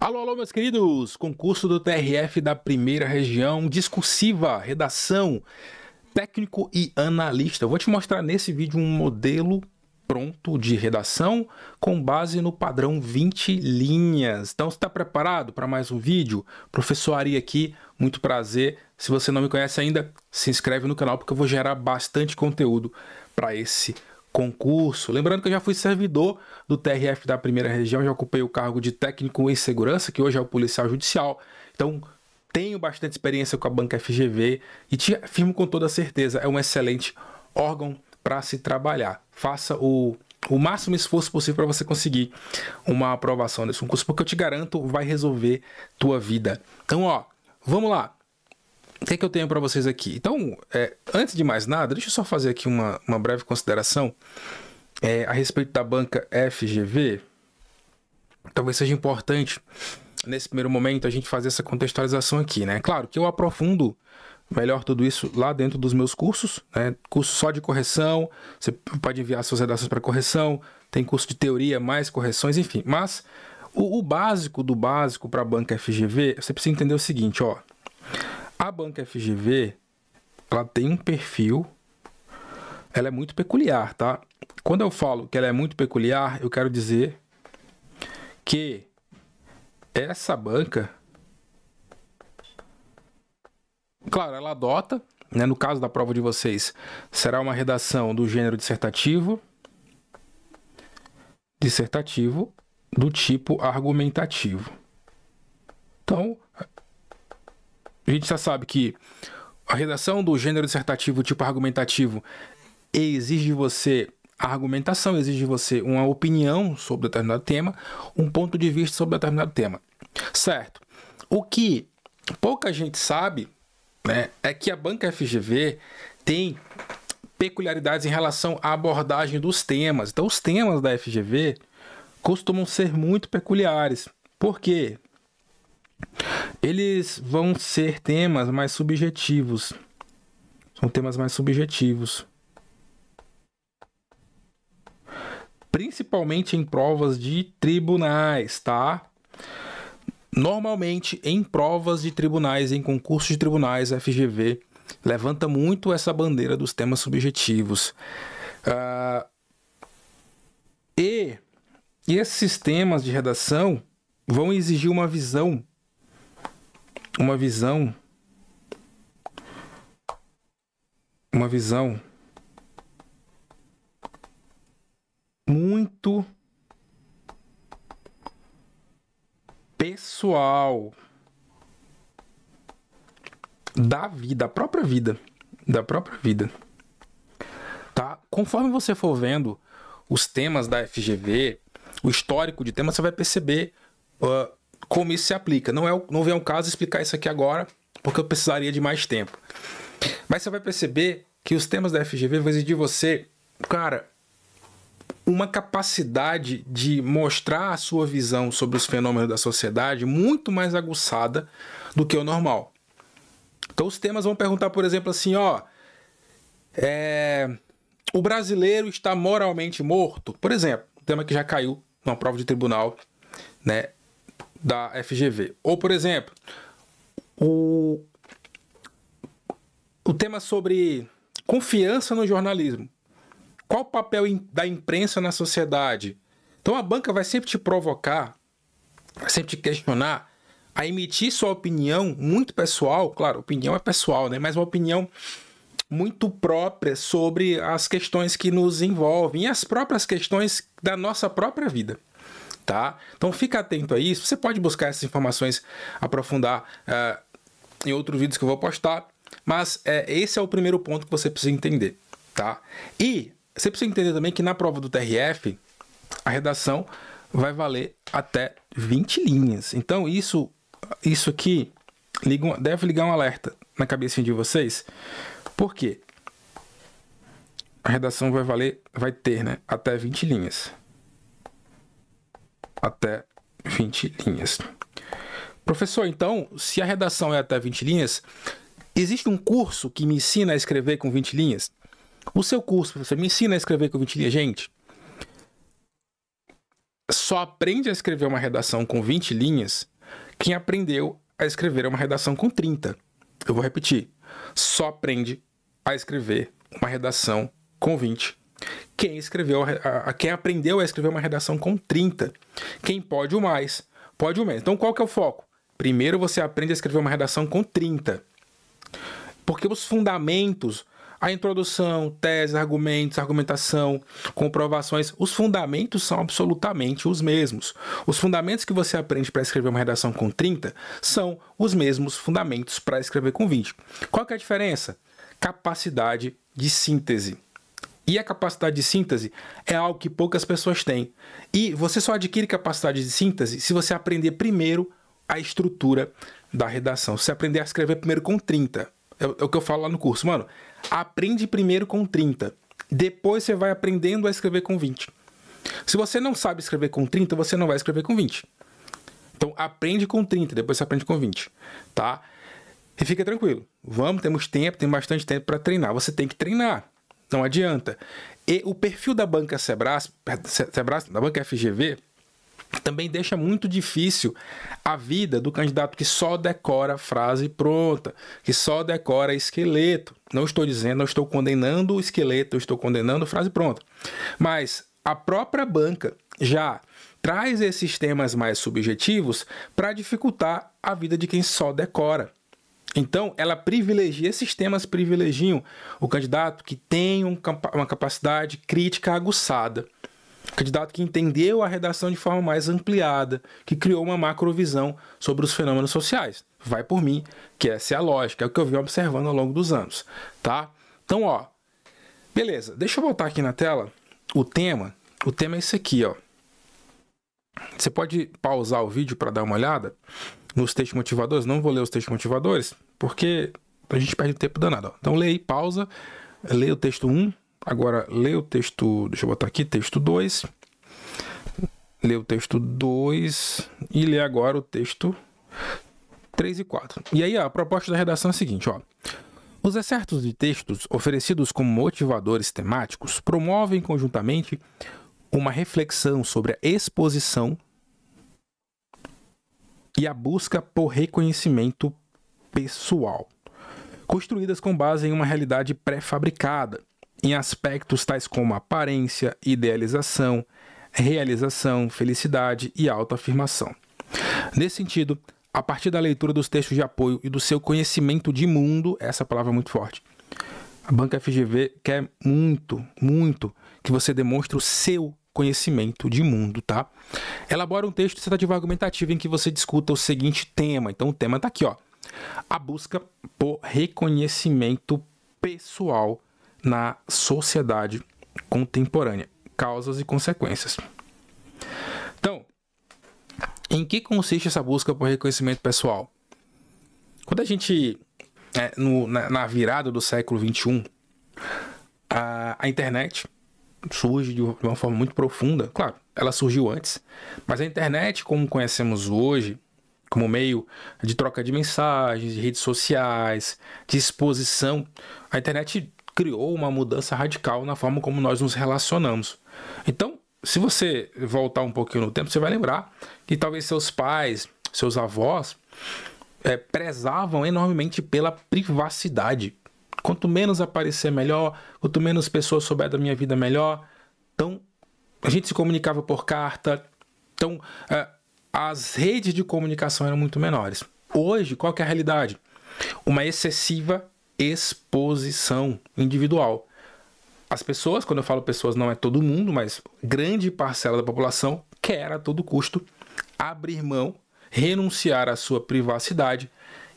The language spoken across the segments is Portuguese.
Alô, alô, meus queridos! Concurso do TRF da primeira região, discursiva, redação, técnico e analista. Eu vou te mostrar nesse vídeo um modelo pronto de redação com base no padrão 20 linhas. Então, está preparado para mais um vídeo? Professor Ari aqui, muito prazer. Se você não me conhece ainda, se inscreve no canal porque eu vou gerar bastante conteúdo para esse vídeo concurso. Lembrando que eu já fui servidor do TRF da primeira região, já ocupei o cargo de técnico em segurança, que hoje é o policial judicial. Então, tenho bastante experiência com a banca FGV e te afirmo com toda certeza, é um excelente órgão para se trabalhar. Faça o, o máximo esforço possível para você conseguir uma aprovação nesse concurso, porque eu te garanto, vai resolver tua vida. Então, ó, vamos lá o que, é que eu tenho para vocês aqui? Então, é, antes de mais nada, deixa eu só fazer aqui uma, uma breve consideração é, a respeito da banca FGV. Talvez seja importante, nesse primeiro momento, a gente fazer essa contextualização aqui, né? Claro que eu aprofundo melhor tudo isso lá dentro dos meus cursos, né? Curso só de correção, você pode enviar suas redações para correção, tem curso de teoria, mais correções, enfim. Mas o, o básico do básico para a banca FGV, você precisa entender o seguinte, ó. A banca FGV, ela tem um perfil, ela é muito peculiar, tá? Quando eu falo que ela é muito peculiar, eu quero dizer que essa banca, claro, ela adota, né, no caso da prova de vocês, será uma redação do gênero dissertativo, dissertativo do tipo argumentativo. Então, a gente já sabe que a redação do gênero dissertativo tipo argumentativo exige de você a argumentação, exige de você uma opinião sobre determinado tema, um ponto de vista sobre determinado tema. Certo. O que pouca gente sabe né, é que a banca FGV tem peculiaridades em relação à abordagem dos temas. Então, os temas da FGV costumam ser muito peculiares. Por quê? Eles vão ser temas mais subjetivos. São temas mais subjetivos. Principalmente em provas de tribunais, tá? Normalmente em provas de tribunais, em concursos de tribunais, FGV levanta muito essa bandeira dos temas subjetivos. Uh, ah, e, e esses temas de redação vão exigir uma visão uma visão uma visão muito pessoal da vida, da própria vida, da própria vida. Tá? Conforme você for vendo os temas da FGV, o histórico de temas, você vai perceber uh, como isso se aplica. Não, é, não vem ao caso explicar isso aqui agora, porque eu precisaria de mais tempo. Mas você vai perceber que os temas da FGV vão exigir de você, cara, uma capacidade de mostrar a sua visão sobre os fenômenos da sociedade muito mais aguçada do que o normal. Então os temas vão perguntar, por exemplo, assim, ó, é, o brasileiro está moralmente morto, por exemplo, um tema que já caiu numa prova de tribunal, né? da FGV. Ou, por exemplo, o, o tema sobre confiança no jornalismo. Qual o papel da imprensa na sociedade? Então a banca vai sempre te provocar, vai sempre te questionar, a emitir sua opinião muito pessoal, claro, opinião é pessoal, né? Mas uma opinião muito própria sobre as questões que nos envolvem e as próprias questões da nossa própria vida tá? Então fica atento a isso. Você pode buscar essas informações, aprofundar é, em outros vídeos que eu vou postar, mas é, esse é o primeiro ponto que você precisa entender, tá? E você precisa entender também que na prova do TRF, a redação vai valer até 20 linhas. Então isso, isso aqui liga, deve ligar um alerta na cabeça de vocês, por quê? A redação vai valer, vai ter, né, até 20 linhas até 20 linhas. Professor, então, se a redação é até 20 linhas, existe um curso que me ensina a escrever com 20 linhas? O seu curso, professor, me ensina a escrever com 20 linhas, gente? Só aprende a escrever uma redação com 20 linhas quem aprendeu a escrever uma redação com 30. Eu vou repetir. Só aprende a escrever uma redação com 20 linhas quem escreveu, a, a, quem aprendeu a escrever uma redação com 30. Quem pode o mais, pode o menos. Então qual que é o foco? Primeiro você aprende a escrever uma redação com 30. Porque os fundamentos, a introdução, tese, argumentos, argumentação, comprovações, os fundamentos são absolutamente os mesmos. Os fundamentos que você aprende para escrever uma redação com 30 são os mesmos fundamentos para escrever com 20. Qual que é a diferença? Capacidade de síntese. E a capacidade de síntese é algo que poucas pessoas têm. E você só adquire capacidade de síntese se você aprender primeiro a estrutura da redação. Se você aprender a escrever primeiro com 30. É, é o que eu falo lá no curso, mano. Aprende primeiro com 30. Depois você vai aprendendo a escrever com 20. Se você não sabe escrever com 30, você não vai escrever com 20. Então aprende com 30, depois você aprende com 20, tá? E fica tranquilo. Vamos, temos tempo, tem bastante tempo para treinar. Você tem que treinar. Não adianta. E o perfil da banca Sebras, Sebras da banca FGV, também deixa muito difícil a vida do candidato que só decora frase pronta, que só decora esqueleto. Não estou dizendo, não estou condenando o esqueleto, eu estou condenando frase pronta. Mas a própria banca já traz esses temas mais subjetivos para dificultar a vida de quem só decora. Então, ela privilegia, esses temas privilegiam o candidato que tem um, uma capacidade crítica aguçada, o candidato que entendeu a redação de forma mais ampliada, que criou uma macrovisão sobre os fenômenos sociais. Vai por mim, que essa é a lógica, é o que eu vim observando ao longo dos anos, tá? Então, ó, beleza, deixa eu voltar aqui na tela o tema, o tema é esse aqui, ó. Você pode pausar o vídeo para dar uma olhada? nos textos motivadores. Não vou ler os textos motivadores, porque a gente perde tempo danado. Então leia, pausa, lê o texto 1, agora lê o texto, deixa eu botar aqui, texto 2, lê o texto 2 e lê agora o texto 3 e 4. E aí ó, a proposta da redação é a seguinte, ó. Os excertos de textos oferecidos como motivadores temáticos promovem conjuntamente uma reflexão sobre a exposição e a busca por reconhecimento pessoal, construídas com base em uma realidade pré-fabricada, em aspectos tais como aparência, idealização, realização, felicidade e autoafirmação. Nesse sentido, a partir da leitura dos textos de apoio e do seu conhecimento de mundo, essa palavra é muito forte. A Banca FGV quer muito, muito que você demonstre o seu conhecimento de mundo, tá? Elabora um texto dissertativo tá argumentativo em que você discuta o seguinte tema. Então o tema está aqui, ó. A busca por reconhecimento pessoal na sociedade contemporânea, causas e consequências. Então, em que consiste essa busca por reconhecimento pessoal? Quando a gente, é, no, na, na, virada do século XXI, a, a internet surge de uma forma muito profunda. Claro, ela surgiu antes, mas a internet, como conhecemos hoje, como meio de troca de mensagens, de redes sociais, de exposição, a internet criou uma mudança radical na forma como nós nos relacionamos. Então, se você voltar um pouquinho no tempo, você vai lembrar que talvez seus pais, seus avós, é, prezavam enormemente pela privacidade quanto menos aparecer, melhor, quanto menos pessoas souber da minha vida, melhor. Então, a gente se comunicava por carta, então eh, as redes de comunicação eram muito menores. Hoje, qual é a realidade? Uma excessiva exposição individual. As pessoas, quando eu falo pessoas, não é todo mundo, mas grande parcela da população quer a todo custo abrir mão, renunciar à sua privacidade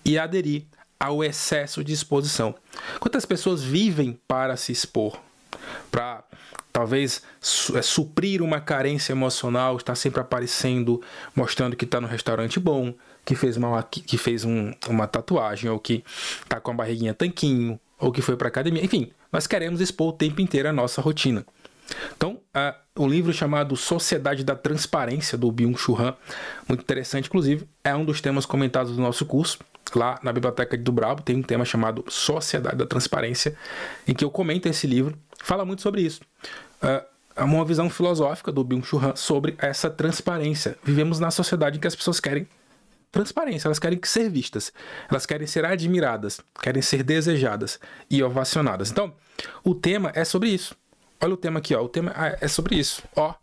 e aderir ao excesso de exposição. Quantas pessoas vivem para se expor? Para talvez é, suprir uma carência emocional, estar sempre aparecendo, mostrando que está no restaurante bom, que fez uma, que fez um, uma tatuagem, ou que está com a barriguinha tanquinho, ou que foi para academia, enfim, nós queremos expor o tempo inteiro a nossa rotina. Então, uh, um livro chamado Sociedade da Transparência, do Byung-Chul Han, muito interessante, inclusive, é um dos temas comentados no nosso curso. Lá na Biblioteca do Brabo tem um tema chamado Sociedade da Transparência, em que eu comento esse livro, fala muito sobre isso. É, é uma visão filosófica do Byung-Chul Han sobre essa transparência. Vivemos na sociedade em que as pessoas querem transparência, elas querem ser vistas, elas querem ser admiradas, querem ser desejadas e ovacionadas. Então, o tema é sobre isso. Olha o tema aqui, ó. O tema é, é sobre isso, ó.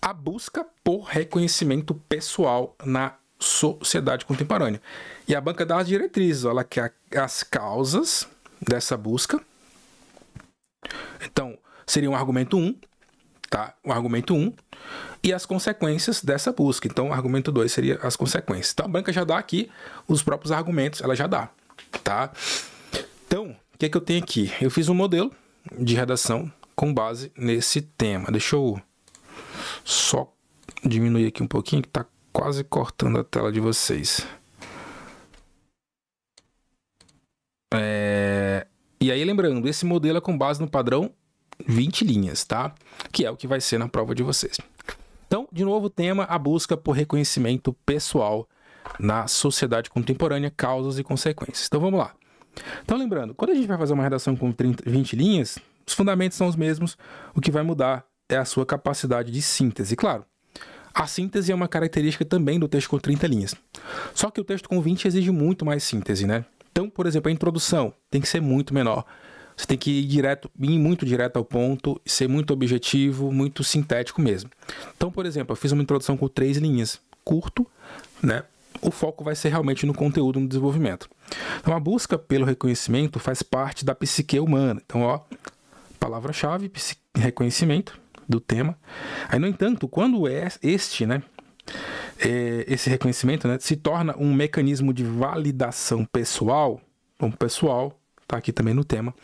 A busca por reconhecimento pessoal na sociedade contemporânea. E a banca dá as diretrizes, ó, ela quer as causas dessa busca. Então, seria um argumento 1, um, tá? O argumento 1 um, e as consequências dessa busca. Então, o argumento 2 seria as consequências. Então, a banca já dá aqui os próprios argumentos, ela já dá, tá? Então, o que é que eu tenho aqui? Eu fiz um modelo de redação com base nesse tema. Deixa eu só diminuir aqui um pouquinho que está quase cortando a tela de vocês. É... E aí, lembrando, esse modelo é com base no padrão 20 linhas, tá? Que é o que vai ser na prova de vocês. Então, de novo, o tema, a busca por reconhecimento pessoal na sociedade contemporânea, causas e consequências. Então, vamos lá. Então, lembrando, quando a gente vai fazer uma redação com 30, 20 linhas, os fundamentos são os mesmos, o que vai mudar é a sua capacidade de síntese. Claro, a síntese é uma característica também do texto com 30 linhas. Só que o texto com 20 exige muito mais síntese, né? Então, por exemplo, a introdução tem que ser muito menor. Você tem que ir direto, ir muito direto ao ponto, ser muito objetivo, muito sintético mesmo. Então, por exemplo, eu fiz uma introdução com três linhas, curto, né? O foco vai ser realmente no conteúdo, no desenvolvimento. Então, a busca pelo reconhecimento faz parte da psique humana. Então, ó, palavra-chave, reconhecimento do tema. Aí, no entanto, quando é este, né, é, esse reconhecimento né, se torna um mecanismo de validação pessoal, um pessoal, tá aqui também no tema,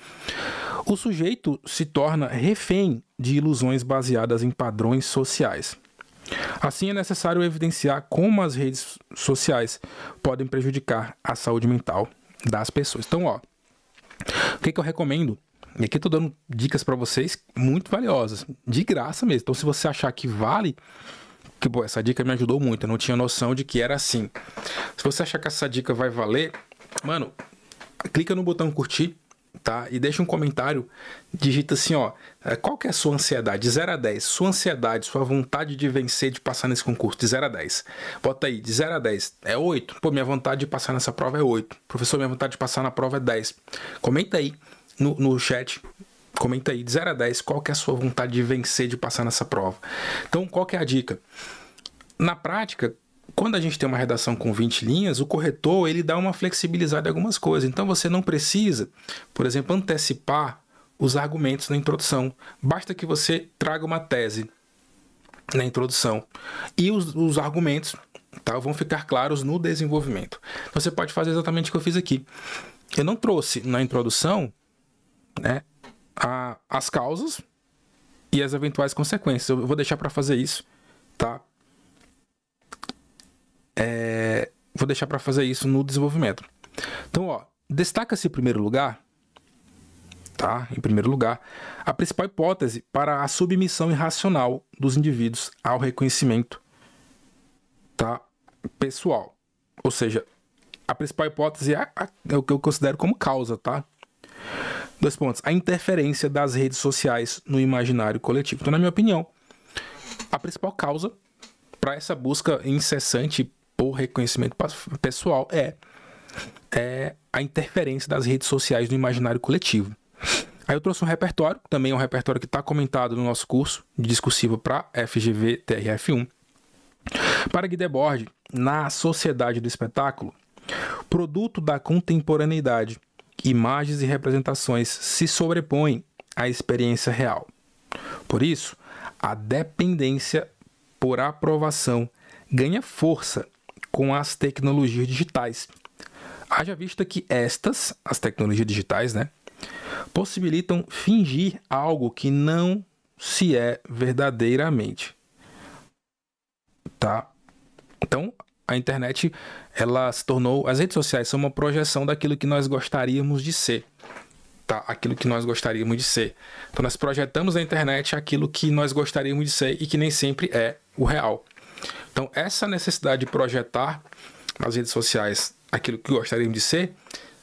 o sujeito se torna refém de ilusões baseadas em padrões sociais. Assim, é necessário evidenciar como as redes sociais podem prejudicar a saúde mental das pessoas. Então, ó, o que, que eu recomendo e aqui eu tô dando dicas para vocês muito valiosas, de graça mesmo. Então, se você achar que vale, que boa, essa dica me ajudou muito, eu não tinha noção de que era assim. Se você achar que essa dica vai valer, mano, clica no botão curtir, tá? E deixa um comentário, digita assim, ó, é, qual que é a sua ansiedade? De 0 a 10, sua ansiedade, sua vontade de vencer, de passar nesse concurso, de 0 a 10. Bota aí, de 0 a 10, é 8. Pô, minha vontade de passar nessa prova é 8. Professor, minha vontade de passar na prova é 10. Comenta aí no, no chat comenta aí de 0 a 10 qual que é a sua vontade de vencer, de passar nessa prova. Então, qual que é a dica? Na prática, quando a gente tem uma redação com 20 linhas, o corretor ele dá uma flexibilizada em algumas coisas. Então, você não precisa, por exemplo, antecipar os argumentos na introdução. Basta que você traga uma tese na introdução e os, os argumentos tá, vão ficar claros no desenvolvimento. Você pode fazer exatamente o que eu fiz aqui. Eu não trouxe na introdução né, a, as causas e as eventuais consequências. Eu vou deixar para fazer isso, tá? É, vou deixar para fazer isso no desenvolvimento. Então, ó, destaca-se em primeiro lugar, tá? Em primeiro lugar, a principal hipótese para a submissão irracional dos indivíduos ao reconhecimento, tá? Pessoal, ou seja, a principal hipótese é, a, é o que eu considero como causa, tá? Dois pontos. A interferência das redes sociais no imaginário coletivo. Então, na minha opinião, a principal causa para essa busca incessante por reconhecimento pessoal é, é a interferência das redes sociais no imaginário coletivo. Aí eu trouxe um repertório, também é um repertório que está comentado no nosso curso de discursivo para FGV TRF1. Para Guy Debord, na Sociedade do Espetáculo, produto da contemporaneidade, imagens e representações se sobrepõem à experiência real. Por isso, a dependência por aprovação ganha força com as tecnologias digitais. Haja vista que estas, as tecnologias digitais, né, possibilitam fingir algo que não se é verdadeiramente. Tá? Então, a internet ela se tornou, as redes sociais são uma projeção daquilo que nós gostaríamos de ser. Tá, aquilo que nós gostaríamos de ser. Então nós projetamos na internet aquilo que nós gostaríamos de ser e que nem sempre é o real. Então essa necessidade de projetar nas redes sociais aquilo que gostaríamos de ser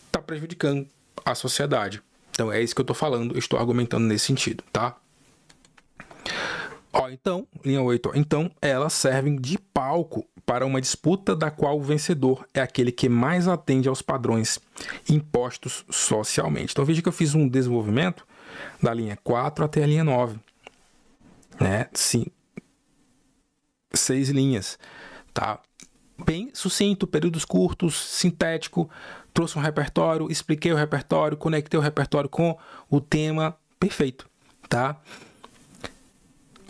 está prejudicando a sociedade. Então é isso que eu estou falando, estou argumentando nesse sentido, tá? Ó, então, linha 8, ó, então elas servem de palco para uma disputa da qual o vencedor é aquele que mais atende aos padrões impostos socialmente. Então veja que eu fiz um desenvolvimento da linha 4 até a linha 9. Né? Sim. Seis linhas, tá? Bem sucinto, períodos curtos, sintético, trouxe um repertório, expliquei o repertório, conectei o repertório com o tema, perfeito, tá?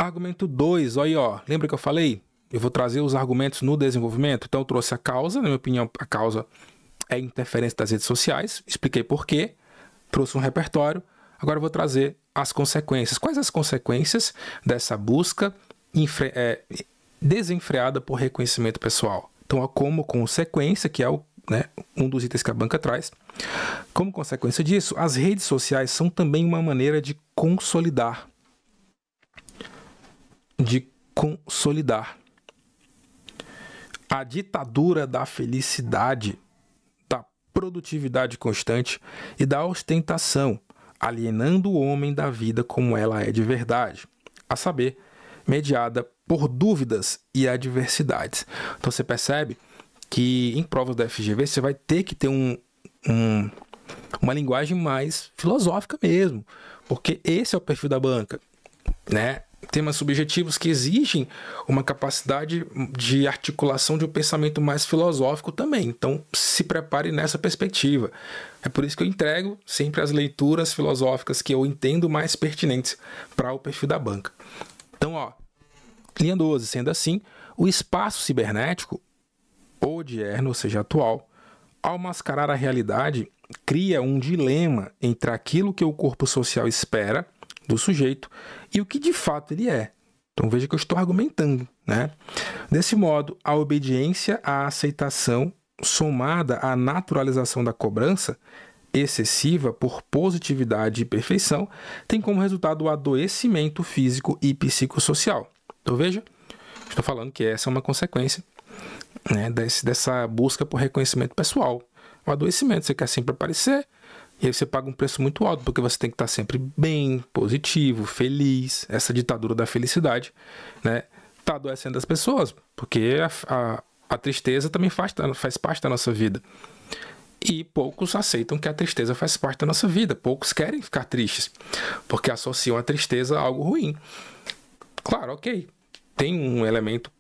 Argumento 2, aí ó, lembra que eu falei? Eu vou trazer os argumentos no desenvolvimento. Então eu trouxe a causa, na minha opinião, a causa é a interferência das redes sociais, expliquei por quê, trouxe um repertório. Agora eu vou trazer as consequências. Quais as consequências dessa busca é, desenfreada por reconhecimento pessoal? Então, a como consequência, que é o né, um dos itens que a banca traz. Como consequência disso, as redes sociais são também uma maneira de consolidar de consolidar. A ditadura da felicidade, da produtividade constante e da ostentação, alienando o homem da vida como ela é de verdade, a saber, mediada por dúvidas e adversidades. Então você percebe que em provas da FGV você vai ter que ter um, um, uma linguagem mais filosófica mesmo, porque esse é o perfil da banca, né? temas subjetivos que exigem uma capacidade de articulação de um pensamento mais filosófico também. Então, se prepare nessa perspectiva. É por isso que eu entrego sempre as leituras filosóficas que eu entendo mais pertinentes para o perfil da banca. Então, ó, linha 12, sendo assim, o espaço cibernético ou odierno, ou seja, atual, ao mascarar a realidade, cria um dilema entre aquilo que o corpo social espera do sujeito e o que de fato ele é. Então veja que eu estou argumentando, né? Desse modo, a obediência à aceitação somada à naturalização da cobrança excessiva por positividade e perfeição tem como resultado o adoecimento físico e psicossocial. Então veja, estou falando que essa é uma consequência né, desse, dessa busca por reconhecimento pessoal. O adoecimento, você quer sempre aparecer, e aí você paga um preço muito alto, porque você tem que estar sempre bem, positivo, feliz. Essa ditadura da felicidade, né? Tá adoecendo as pessoas, porque a, a, a tristeza também faz, faz parte da nossa vida. E poucos aceitam que a tristeza faz parte da nossa vida. Poucos querem ficar tristes, porque associam a tristeza a algo ruim. Claro, ok. Tem um elemento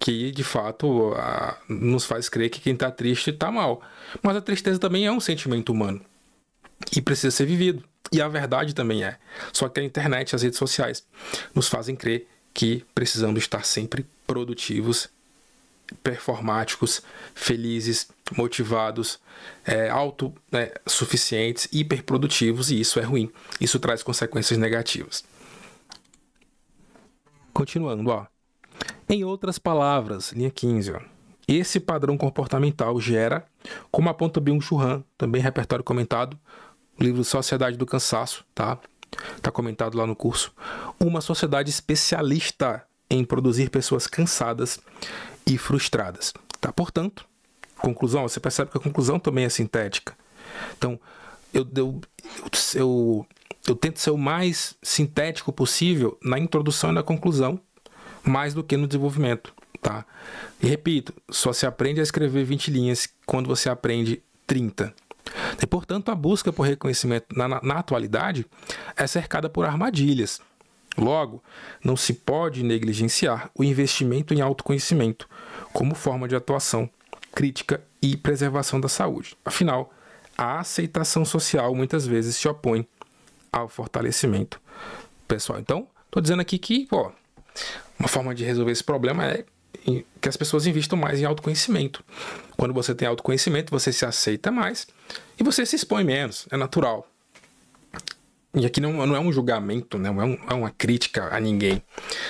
que de fato a, nos faz crer que quem está triste está mal. Mas a tristeza também é um sentimento humano e precisa ser vivido. E a verdade também é. Só que a internet as redes sociais nos fazem crer que precisamos estar sempre produtivos, performáticos, felizes, motivados, é, autossuficientes, né, é, hiperprodutivos, e isso é ruim. Isso traz consequências negativas. Continuando, ó. Em outras palavras, linha 15, ó. Esse padrão comportamental gera, como aponta Byung-Chul Han, também repertório comentado, o livro Sociedade do Cansaço, tá? Tá comentado lá no curso. Uma sociedade especialista em produzir pessoas cansadas e frustradas, tá? Portanto, conclusão, você percebe que a conclusão também é sintética. Então, eu, eu, eu, eu tento ser o mais sintético possível na introdução e na conclusão, mais do que no desenvolvimento, tá? E repito, só se aprende a escrever 20 linhas quando você aprende 30. E, portanto, a busca por reconhecimento na, na, na atualidade é cercada por armadilhas. Logo, não se pode negligenciar o investimento em autoconhecimento como forma de atuação crítica e preservação da saúde. Afinal, a aceitação social muitas vezes se opõe ao fortalecimento pessoal. Então, estou dizendo aqui que uma forma de resolver esse problema é que as pessoas investam mais em autoconhecimento. Quando você tem autoconhecimento, você se aceita mais e você se expõe menos, é natural. E aqui não, não é um julgamento, né, não é, um, é uma crítica a ninguém.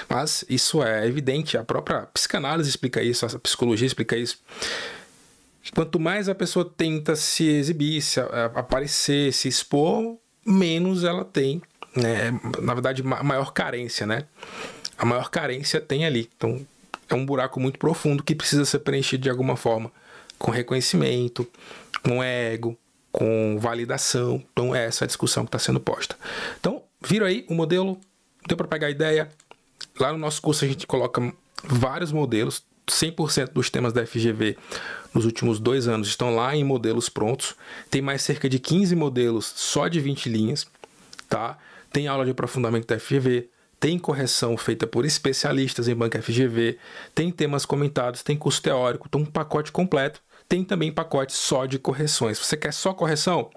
Mas isso é evidente, a própria psicanálise explica isso, a psicologia explica isso. Quanto mais a pessoa tenta se exibir, se aparecer, se expor, menos ela tem, né? na verdade, maior carência, né? A maior carência tem ali. Então, é um buraco muito profundo que precisa ser preenchido de alguma forma com reconhecimento, com ego, com validação. Então, é essa a discussão que está sendo posta. Então, viram aí o modelo? Deu para pegar a ideia? Lá no nosso curso a gente coloca vários modelos. 100% dos temas da FGV nos últimos dois anos estão lá em modelos prontos. Tem mais cerca de 15 modelos só de 20 linhas. Tá? Tem aula de aprofundamento da FGV, tem correção feita por especialistas em banca FGV, tem temas comentados, tem curso teórico, tem um pacote completo, tem também pacote só de correções. Você quer só correção?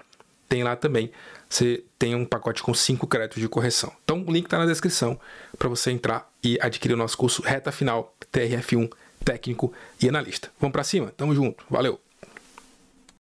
Tem lá também. Você tem um pacote com cinco créditos de correção. Então o link está na descrição para você entrar e adquirir o nosso curso Reta Final TRF1 Técnico e Analista. Vamos para cima? Tamo junto. Valeu.